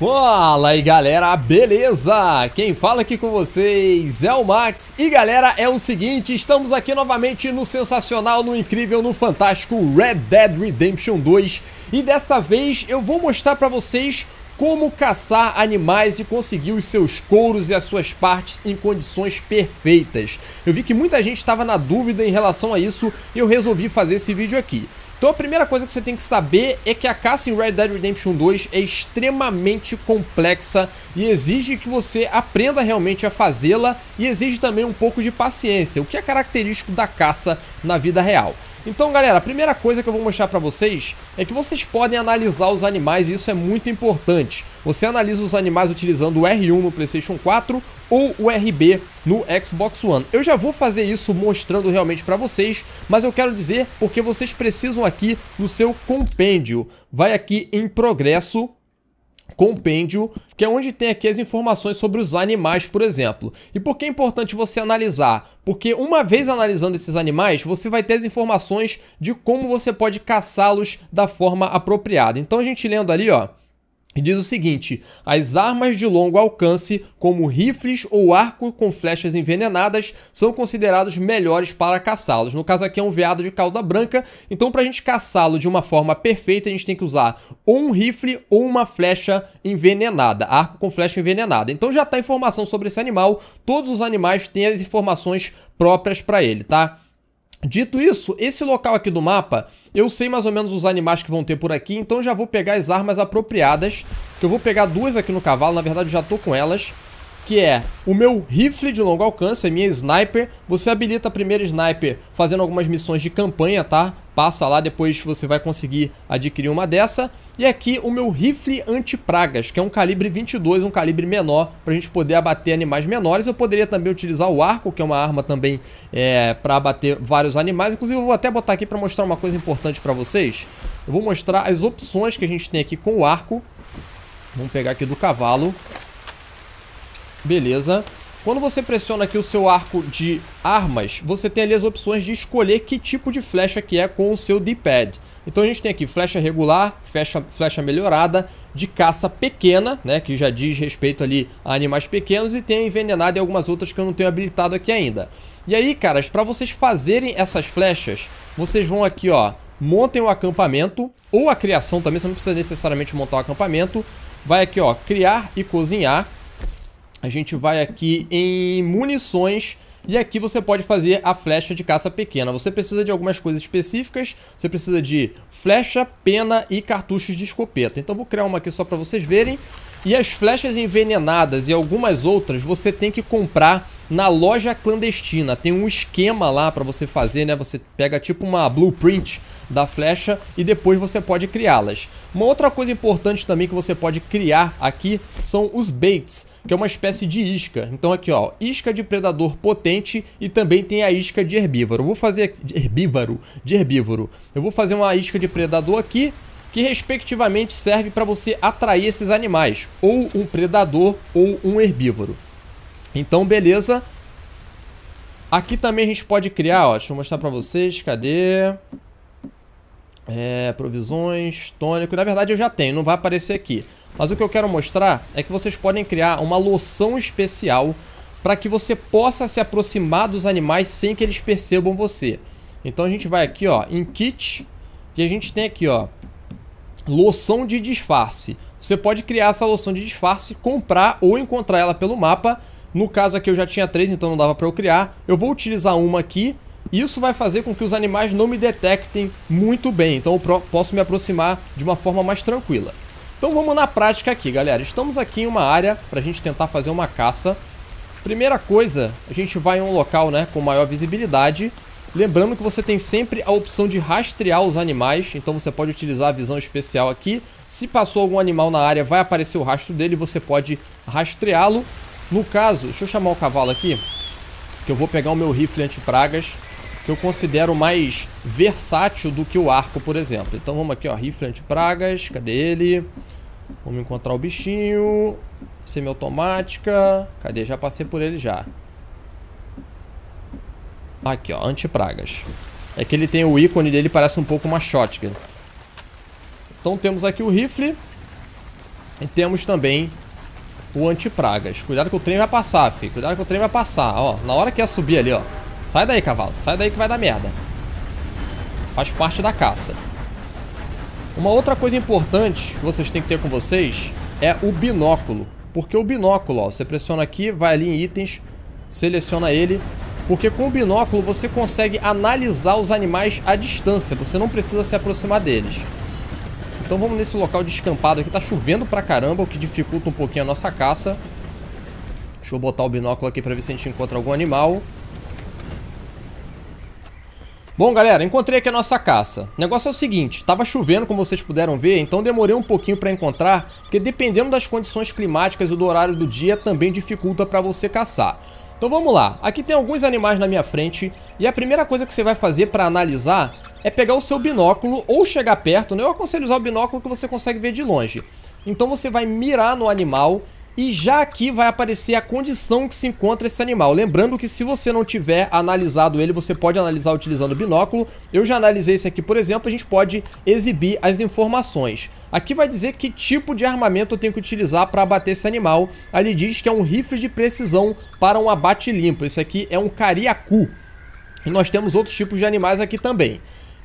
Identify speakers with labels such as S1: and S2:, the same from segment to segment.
S1: Fala aí galera, beleza? Quem fala aqui com vocês é o Max E galera, é o seguinte, estamos aqui novamente no sensacional, no incrível, no fantástico Red Dead Redemption 2 E dessa vez eu vou mostrar pra vocês como caçar animais e conseguir os seus couros e as suas partes em condições perfeitas. Eu vi que muita gente estava na dúvida em relação a isso e eu resolvi fazer esse vídeo aqui. Então a primeira coisa que você tem que saber é que a caça em Red Dead Redemption 2 é extremamente complexa e exige que você aprenda realmente a fazê-la e exige também um pouco de paciência, o que é característico da caça na vida real. Então, galera, a primeira coisa que eu vou mostrar para vocês é que vocês podem analisar os animais e isso é muito importante. Você analisa os animais utilizando o R1 no PlayStation 4 ou o RB no Xbox One. Eu já vou fazer isso mostrando realmente para vocês, mas eu quero dizer porque vocês precisam aqui no seu compêndio. Vai aqui em progresso compêndio, que é onde tem aqui as informações sobre os animais, por exemplo. E por que é importante você analisar? Porque uma vez analisando esses animais, você vai ter as informações de como você pode caçá-los da forma apropriada. Então a gente lendo ali, ó, e diz o seguinte: as armas de longo alcance, como rifles ou arco com flechas envenenadas, são considerados melhores para caçá-los. No caso aqui é um veado de cauda branca, então para a gente caçá-lo de uma forma perfeita, a gente tem que usar ou um rifle ou uma flecha envenenada, arco com flecha envenenada. Então já está informação sobre esse animal, todos os animais têm as informações próprias para ele, tá? Dito isso, esse local aqui do mapa, eu sei mais ou menos os animais que vão ter por aqui, então já vou pegar as armas apropriadas, que eu vou pegar duas aqui no cavalo, na verdade já tô com elas, que é o meu rifle de longo alcance, a minha sniper. Você habilita a primeira sniper fazendo algumas missões de campanha, tá? passa lá, depois você vai conseguir adquirir uma dessa. E aqui o meu rifle anti-pragas, que é um calibre 22, um calibre menor, para a gente poder abater animais menores. Eu poderia também utilizar o arco, que é uma arma também é, para abater vários animais. Inclusive eu vou até botar aqui para mostrar uma coisa importante para vocês. Eu vou mostrar as opções que a gente tem aqui com o arco. Vamos pegar aqui do cavalo. Beleza. Quando você pressiona aqui o seu arco de armas, você tem ali as opções de escolher que tipo de flecha que é com o seu D-pad. Então a gente tem aqui flecha regular, flecha, flecha melhorada, de caça pequena, né, que já diz respeito ali a animais pequenos, e tem envenenada e algumas outras que eu não tenho habilitado aqui ainda. E aí, caras, para vocês fazerem essas flechas, vocês vão aqui, ó, montem o um acampamento, ou a criação também, você não precisa necessariamente montar o um acampamento, vai aqui, ó, criar e cozinhar, a gente vai aqui em munições e aqui você pode fazer a flecha de caça pequena. Você precisa de algumas coisas específicas, você precisa de flecha, pena e cartuchos de escopeta. Então vou criar uma aqui só para vocês verem. E as flechas envenenadas e algumas outras você tem que comprar na loja clandestina. Tem um esquema lá para você fazer, né? Você pega tipo uma blueprint da flecha e depois você pode criá-las. Uma outra coisa importante também que você pode criar aqui são os baits, que é uma espécie de isca. Então aqui, ó, isca de predador potente e também tem a isca de herbívoro. Eu vou fazer aqui, de herbívoro, de herbívoro. Eu vou fazer uma isca de predador aqui que respectivamente serve para você atrair esses animais, ou um predador ou um herbívoro. Então, beleza. Aqui também a gente pode criar, ó. Deixa eu mostrar pra vocês. Cadê? É, provisões, tônico. Na verdade eu já tenho, não vai aparecer aqui. Mas o que eu quero mostrar é que vocês podem criar uma loção especial para que você possa se aproximar dos animais sem que eles percebam você. Então a gente vai aqui, ó, em kit e a gente tem aqui, ó, loção de disfarce. Você pode criar essa loção de disfarce, comprar ou encontrar ela pelo mapa no caso aqui eu já tinha três, então não dava para eu criar. Eu vou utilizar uma aqui. Isso vai fazer com que os animais não me detectem muito bem, então eu posso me aproximar de uma forma mais tranquila. Então vamos na prática aqui, galera. Estamos aqui em uma área para a gente tentar fazer uma caça. Primeira coisa, a gente vai em um local né, com maior visibilidade. Lembrando que você tem sempre a opção de rastrear os animais, então você pode utilizar a visão especial aqui. Se passou algum animal na área, vai aparecer o rastro dele, você pode rastreá-lo. No caso, deixa eu chamar o cavalo aqui, que eu vou pegar o meu rifle anti-pragas, que eu considero mais versátil do que o arco, por exemplo. Então vamos aqui, ó, rifle anti-pragas, cadê ele? Vamos encontrar o bichinho, semiautomática, cadê? Já passei por ele já. Aqui, ó, anti-pragas. É que ele tem o ícone dele, parece um pouco uma shotgun. Então temos aqui o rifle. E temos também o anti-pragas. Cuidado que o trem vai passar, filho. Cuidado que o trem vai passar, ó. Na hora que ia é subir ali, ó. Sai daí, cavalo. Sai daí que vai dar merda. Faz parte da caça. Uma outra coisa importante que vocês têm que ter com vocês é o binóculo. Porque o binóculo, ó, você pressiona aqui, vai ali em itens, seleciona ele. Porque com o binóculo você consegue analisar os animais à distância. Você não precisa se aproximar deles. Então vamos nesse local descampado aqui. Tá chovendo pra caramba, o que dificulta um pouquinho a nossa caça. Deixa eu botar o binóculo aqui pra ver se a gente encontra algum animal. Bom, galera, encontrei aqui a nossa caça. O negócio é o seguinte, estava chovendo, como vocês puderam ver, então demorei um pouquinho para encontrar, porque dependendo das condições climáticas e do horário do dia, também dificulta para você caçar. Então vamos lá, aqui tem alguns animais na minha frente e a primeira coisa que você vai fazer para analisar é pegar o seu binóculo ou chegar perto, né? Eu aconselho usar o binóculo que você consegue ver de longe. Então você vai mirar no animal e já aqui vai aparecer a condição que se encontra esse animal. Lembrando que se você não tiver analisado ele, você pode analisar utilizando o binóculo. Eu já analisei esse aqui, por exemplo, a gente pode exibir as informações. Aqui vai dizer que tipo de armamento eu tenho que utilizar para abater esse animal. Ali diz que é um rifle de precisão para um abate limpo. Esse aqui é um cariacu. E nós temos outros tipos de animais aqui também.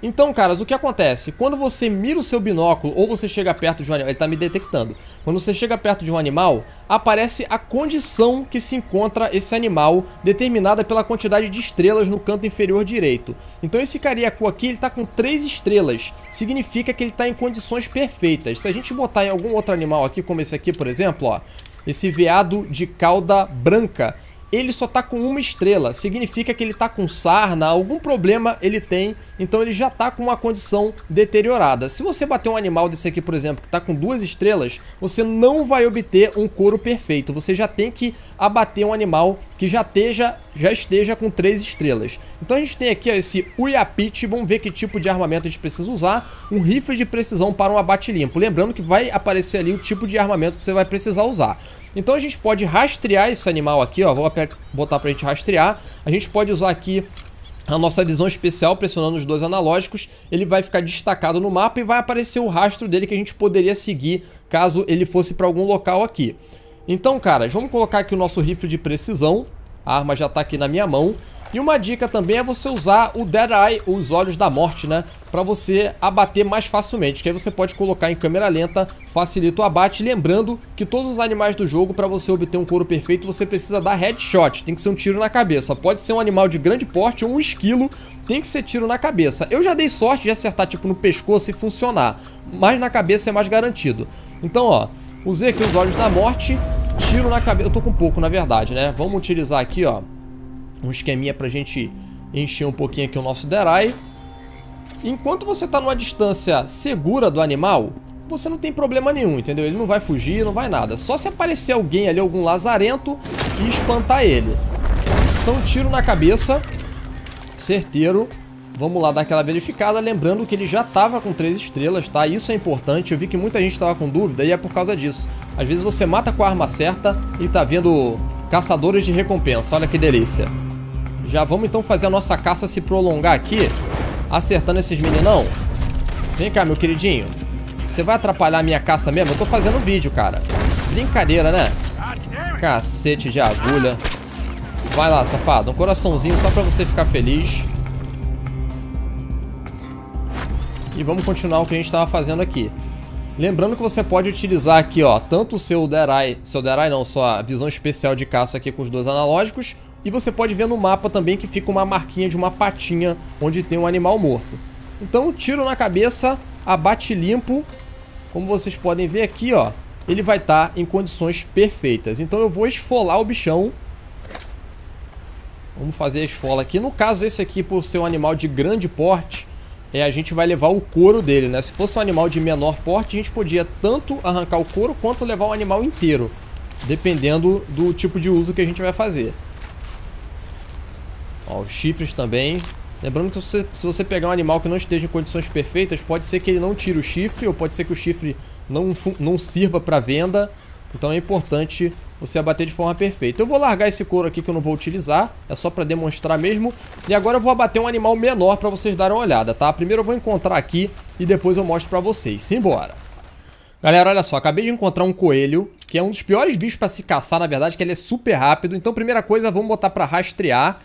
S1: Então, caras, o que acontece? Quando você mira o seu binóculo ou você chega perto de um animal, ele tá me detectando. Quando você chega perto de um animal, aparece a condição que se encontra esse animal, determinada pela quantidade de estrelas no canto inferior direito. Então esse cariacu aqui, ele tá com três estrelas, significa que ele tá em condições perfeitas. Se a gente botar em algum outro animal aqui, como esse aqui, por exemplo, ó, esse veado de cauda branca, ele só tá com uma estrela, significa que ele tá com sarna, algum problema ele tem, então ele já tá com uma condição deteriorada. Se você bater um animal desse aqui, por exemplo, que tá com duas estrelas, você não vai obter um couro perfeito, você já tem que abater um animal que já esteja, já esteja com 3 estrelas. Então a gente tem aqui ó, esse Uyapit, vamos ver que tipo de armamento a gente precisa usar. Um rifle de precisão para um abate limpo. Lembrando que vai aparecer ali o tipo de armamento que você vai precisar usar. Então a gente pode rastrear esse animal aqui, ó, vou botar para a gente rastrear. A gente pode usar aqui a nossa visão especial, pressionando os dois analógicos, ele vai ficar destacado no mapa e vai aparecer o rastro dele que a gente poderia seguir caso ele fosse para algum local aqui. Então, caras, vamos colocar aqui o nosso rifle de precisão. A arma já tá aqui na minha mão. E uma dica também é você usar o Dead Eye, ou os olhos da morte, né? Pra você abater mais facilmente, que aí você pode colocar em câmera lenta, facilita o abate. Lembrando que todos os animais do jogo, pra você obter um couro perfeito, você precisa dar headshot, tem que ser um tiro na cabeça. Pode ser um animal de grande porte ou um esquilo, tem que ser tiro na cabeça. Eu já dei sorte de acertar, tipo, no pescoço e funcionar, mas na cabeça é mais garantido. Então, ó, Usei aqui os olhos da morte. Tiro na cabeça. Eu tô com pouco, na verdade, né? Vamos utilizar aqui, ó. Um esqueminha pra gente encher um pouquinho aqui o nosso Derai. Enquanto você tá numa distância segura do animal, você não tem problema nenhum, entendeu? Ele não vai fugir, não vai nada. Só se aparecer alguém ali, algum lazarento, e espantar ele. Então, tiro na cabeça. Certeiro. Vamos lá dar aquela verificada, lembrando que ele já estava com 3 estrelas, tá? Isso é importante, eu vi que muita gente estava com dúvida e é por causa disso. Às vezes você mata com a arma certa e tá vindo caçadores de recompensa, olha que delícia. Já vamos então fazer a nossa caça se prolongar aqui, acertando esses meninão. Vem cá, meu queridinho. Você vai atrapalhar a minha caça mesmo? Eu tô fazendo vídeo, cara. Brincadeira, né? Cacete de agulha. Vai lá, safado. Um coraçãozinho só pra você ficar feliz. E vamos continuar o que a gente estava fazendo aqui. Lembrando que você pode utilizar aqui, ó, tanto o seu Derai, seu Derai não, só visão especial de caça aqui com os dois analógicos, e você pode ver no mapa também que fica uma marquinha de uma patinha onde tem um animal morto. Então, tiro na cabeça, abate limpo, como vocês podem ver aqui, ó, ele vai estar tá em condições perfeitas. Então eu vou esfolar o bichão. Vamos fazer a esfola aqui. No caso, esse aqui, por ser um animal de grande porte, é, a gente vai levar o couro dele, né? Se fosse um animal de menor porte, a gente podia tanto arrancar o couro quanto levar o animal inteiro, dependendo do tipo de uso que a gente vai fazer. Ó, os chifres também. Lembrando que se, se você pegar um animal que não esteja em condições perfeitas, pode ser que ele não tire o chifre, ou pode ser que o chifre não, não sirva para venda. Então é importante você abater de forma perfeita. Eu vou largar esse couro aqui que eu não vou utilizar, é só pra demonstrar mesmo. E agora eu vou abater um animal menor pra vocês darem uma olhada, tá? Primeiro eu vou encontrar aqui e depois eu mostro pra vocês. Simbora! Galera, olha só, acabei de encontrar um coelho, que é um dos piores bichos pra se caçar, na verdade, que ele é super rápido. Então, primeira coisa, vamos botar pra rastrear.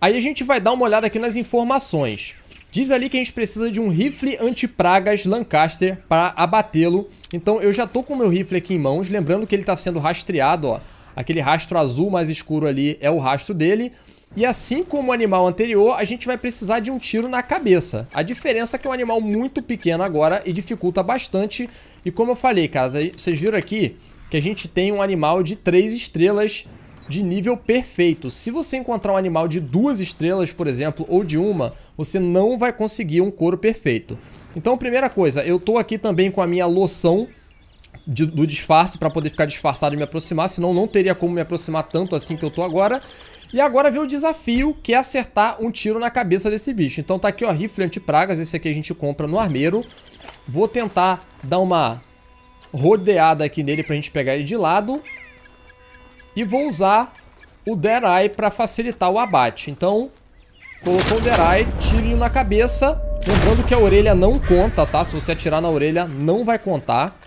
S1: Aí a gente vai dar uma olhada aqui nas informações. Diz ali que a gente precisa de um rifle anti-pragas Lancaster para abatê-lo. Então eu já tô com o meu rifle aqui em mãos, lembrando que ele está sendo rastreado, ó. Aquele rastro azul mais escuro ali é o rastro dele. E assim como o animal anterior, a gente vai precisar de um tiro na cabeça. A diferença é que é um animal muito pequeno agora e dificulta bastante. E como eu falei, cara, vocês viram aqui que a gente tem um animal de 3 estrelas de nível perfeito. Se você encontrar um animal de duas estrelas, por exemplo, ou de uma, você não vai conseguir um couro perfeito. Então, primeira coisa, eu tô aqui também com a minha loção de, do disfarce para poder ficar disfarçado e me aproximar, senão não teria como me aproximar tanto assim que eu tô agora. E agora vem o desafio, que é acertar um tiro na cabeça desse bicho. Então tá aqui, ó, rifle antipragas, esse aqui a gente compra no armeiro. Vou tentar dar uma rodeada aqui nele pra gente pegar ele de lado. E vou usar o Derai para facilitar o abate. Então, colocou o Derai, tiro na cabeça. Lembrando que a orelha não conta, tá? Se você atirar na orelha, não vai contar.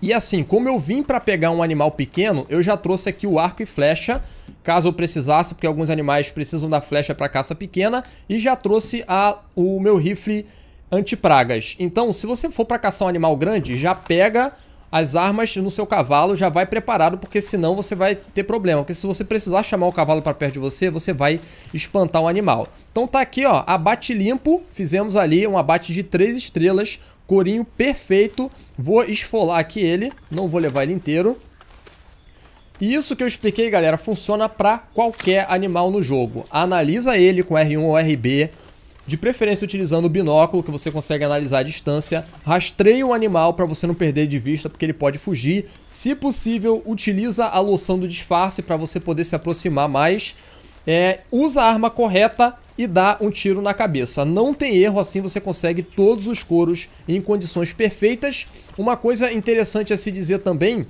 S1: E assim, como eu vim para pegar um animal pequeno, eu já trouxe aqui o arco e flecha, caso eu precisasse, porque alguns animais precisam da flecha para caça pequena, e já trouxe a, o meu rifle antipragas. Então, se você for para caçar um animal grande, já pega as armas no seu cavalo já vai preparado, porque senão você vai ter problema. Porque se você precisar chamar o cavalo para perto de você, você vai espantar o um animal. Então tá aqui, ó, abate limpo. Fizemos ali um abate de três estrelas, corinho perfeito. Vou esfolar aqui ele, não vou levar ele inteiro. E isso que eu expliquei, galera, funciona para qualquer animal no jogo. Analisa ele com R1 ou RB, de preferência utilizando o binóculo que você consegue analisar a distância. Rastreie o animal para você não perder de vista porque ele pode fugir. Se possível, utiliza a loção do disfarce para você poder se aproximar mais. É, usa a arma correta e dá um tiro na cabeça. Não tem erro, assim você consegue todos os coros em condições perfeitas. Uma coisa interessante a se dizer também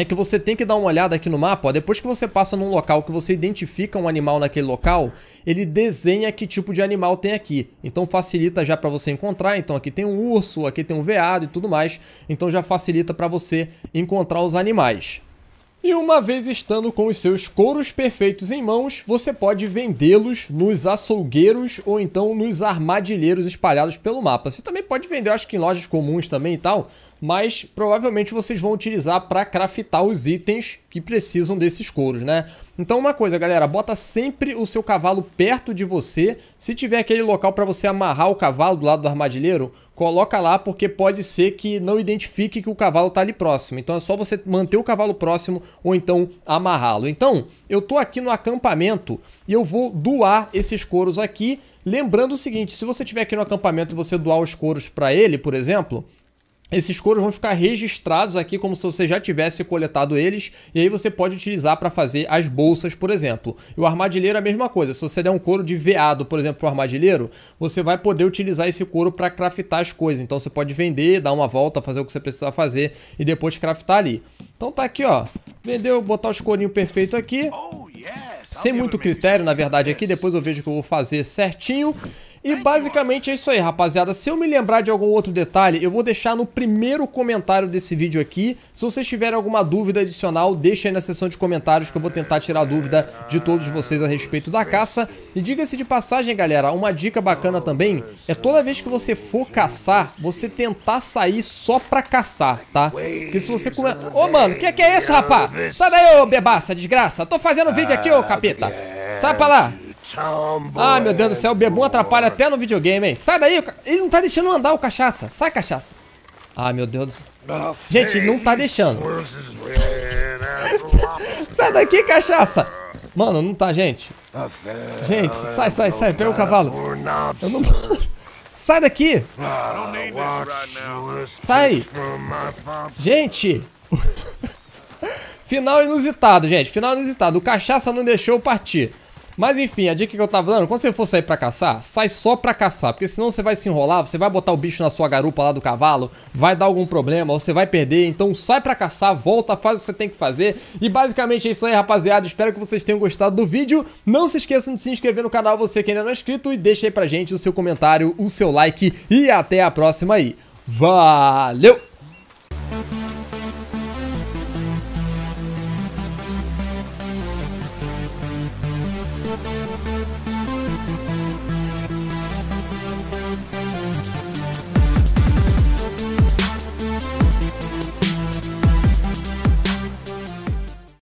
S1: é que você tem que dar uma olhada aqui no mapa, ó, depois que você passa num local que você identifica um animal naquele local, ele desenha que tipo de animal tem aqui. Então facilita já para você encontrar, então aqui tem um urso, aqui tem um veado e tudo mais, então já facilita para você encontrar os animais. E uma vez estando com os seus couros perfeitos em mãos, você pode vendê-los nos açougueiros ou então nos armadilheiros espalhados pelo mapa. Você também pode vender, acho que em lojas comuns também e tal, mas provavelmente vocês vão utilizar para craftar os itens que precisam desses couros, né? Então uma coisa, galera, bota sempre o seu cavalo perto de você. Se tiver aquele local para você amarrar o cavalo do lado do armadilheiro, coloca lá porque pode ser que não identifique que o cavalo está ali próximo. Então é só você manter o cavalo próximo ou então amarrá-lo. Então, eu tô aqui no acampamento e eu vou doar esses couros aqui Lembrando o seguinte, se você tiver aqui no acampamento e você doar os couros para ele, por exemplo, esses couros vão ficar registrados aqui como se você já tivesse coletado eles, e aí você pode utilizar para fazer as bolsas, por exemplo. E o armadilheiro é a mesma coisa, se você der um couro de veado, por exemplo, para o armadilheiro, você vai poder utilizar esse couro para craftar as coisas. Então você pode vender, dar uma volta, fazer o que você precisa fazer e depois craftar ali. Então tá aqui, ó. Vendeu, botar os courinhos perfeito aqui. Oh, tá Sem muito critério, na verdade, aqui. Depois eu vejo o que eu vou fazer certinho. E basicamente é isso aí, rapaziada. Se eu me lembrar de algum outro detalhe, eu vou deixar no primeiro comentário desse vídeo aqui. Se vocês tiverem alguma dúvida adicional, deixa aí na seção de comentários que eu vou tentar tirar a dúvida de todos vocês a respeito da caça. E diga-se de passagem, galera, uma dica bacana também é toda vez que você for caçar, você tentar sair só pra caçar, tá? Porque se você comer... Ô, oh, mano, que que é isso, rapá? Sai daí, ô bebaça, desgraça. Tô fazendo vídeo aqui, ô capeta. Sai pra lá. Ah, meu Deus do é céu, o bebum atrapalha até no videogame, hein? Sai daí, ele não tá deixando andar o cachaça. Sai, cachaça. Ah, meu Deus do céu. Gente, ele não tá deixando. sai daqui, cachaça. Mano, não tá, gente. Gente, sai, sai, sai. Pega o cavalo. Eu não... sai daqui. Sai. Gente. Final inusitado, gente. Final inusitado. O cachaça não deixou partir. Mas enfim, a dica que eu tava dando, quando você for sair pra caçar, sai só pra caçar, porque senão você vai se enrolar, você vai botar o bicho na sua garupa lá do cavalo, vai dar algum problema, você vai perder, então sai pra caçar, volta, faz o que você tem que fazer. E basicamente é isso aí, rapaziada, espero que vocês tenham gostado do vídeo. Não se esqueçam de se inscrever no canal, você que ainda não é inscrito, e deixa aí pra gente o seu comentário, o seu like, e até a próxima aí. Valeu!